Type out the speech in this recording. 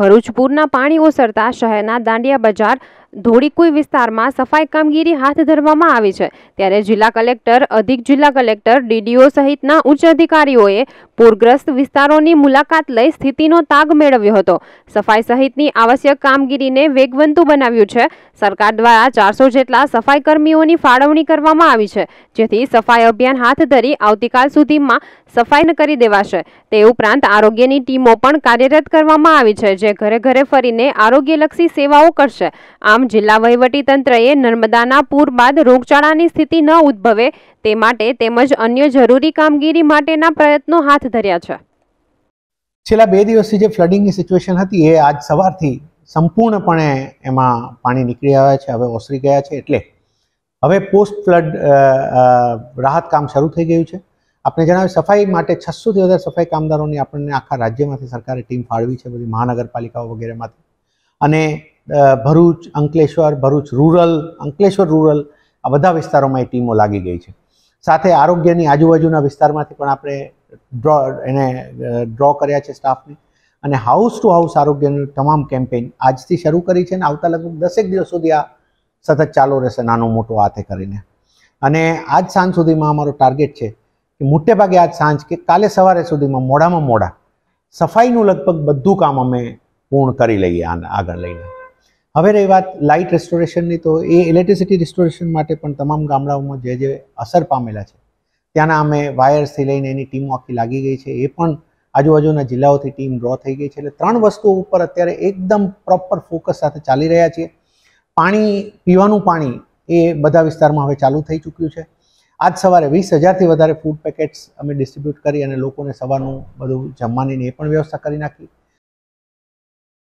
ભરૂચપુરના પૂરના પાણી ઓસરતા શહેરના દાંડિયા બજાર ધોળીકુઈ વિસ્તારમાં સફાઈ કામગીરી હાથ ધરવામાં આવી છે ત્યારે જિલ્લા કલેક્ટર અધિક જિલ્લા કલેક્ટર ડીડીઓ સહિતના ઉચ્ચ અધિકારીઓએ પૂરગ્રસ્ત વિસ્તારોની મુલાકાત લઈ સ્થિતિનો તાગ મેળવ્યો હતો સફાઈ સહિતની આવશ્યક કામગીરીને વેગવંતુ બનાવ્યું છે સરકાર દ્વારા ચારસો જેટલા સફાઈ કર્મીઓની ફાળવણી કરવામાં આવી છે જેથી સફાઈ અભિયાન હાથ ધરી આવતીકાલ સુધીમાં સફાઈ કરી દેવાશે તે ઉપરાંત આરોગ્યની ટીમો પણ કાર્યરત કરવામાં આવી છે જે ઘરે ઘરે ફરીને આરોગ્યલક્ષી સેવાઓ કરશે આમ દરમિયાન જિલ્લા વહીવટીતંત્રએ નર્મદાના પૂર બાદ રોગચાળાની સ્થિતિ ન ઉદ્ભવે તે માટે તેમજ અન્ય જરૂરી કામગીરી માટેના પ્રયત્નો હાથ ધર્યા છે છેલ્લા બે દિવસથી જે ફ્લડિંગની સિચ્યુએશન હતી એ આજ સવારથી સંપૂર્ણપણે એમાં પાણી નીકળી આવ્યા છે હવે ઓસરી ગયા છે એટલે હવે પોસ્ટ ફ્લડ રાહત કામ શરૂ થઈ ગયું છે આપણે જણાવ્યું સફાઈ માટે છસોથી વધારે સફાઈ કામદારોની આપણને આખા રાજ્યમાંથી સરકારે ટીમ ફાળવી છે બધી મહાનગરપાલિકાઓ વગેરેમાંથી અને ભરૂચ અંકલેશ્વર ભરૂચ રૂરલ અંકલેશ્વર રૂરલ આ બધા વિસ્તારોમાં એ ટીમો લાગી ગઈ છે સાથે આરોગ્યની આજુબાજુના વિસ્તારમાંથી પણ આપણે ડ્રો એને ડ્રો કર્યા છે સ્ટાફને અને હાઉસ ટુ હાઉસ આરોગ્યનું તમામ કેમ્પેઇન આજથી શરૂ કરી છે અને આવતા લગભગ દસેક દિવસ સુધી આ સતત ચાલુ રહેશે નાનું મોટો હાથે કરીને અને આજ સાંજ સુધીમાં અમારો ટાર્ગેટ છે કે મોટે ભાગે આજ સાંજ કે કાલે સવારે સુધીમાં મોડામાં મોડા સફાઈનું લગભગ બધું કામ અમે પૂર્ણ કરી લઈએ આગળ લઈને હવે રહી વાત લાઇટ રેસ્ટોરેશનની તો એ ઇલેક્ટ્રિસિટી રિસ્ટોરેશન માટે પણ તમામ ગામડાઓમાં જે જે અસર પામેલા છે ત્યાંના અમે વાયર્સથી લઈને એની ટીમો આખી લાગી ગઈ છે એ પણ આજુબાજુના જિલ્લાઓથી ટીમ ડ્રો થઈ ગઈ છે એટલે ત્રણ વસ્તુઓ ઉપર અત્યારે એકદમ પ્રોપર ફોકસ સાથે ચાલી રહ્યા છીએ પાણી પીવાનું પાણી એ બધા વિસ્તારમાં હવે ચાલુ થઈ ચૂક્યું છે આજ સવારે વીસ હજારથી વધારે ફૂડ પેકેટ્સ અમે ડિસ્ટ્રીબ્યુટ કરી અને લોકોને સવારનું બધું જમવાની એ પણ વ્યવસ્થા કરી નાખી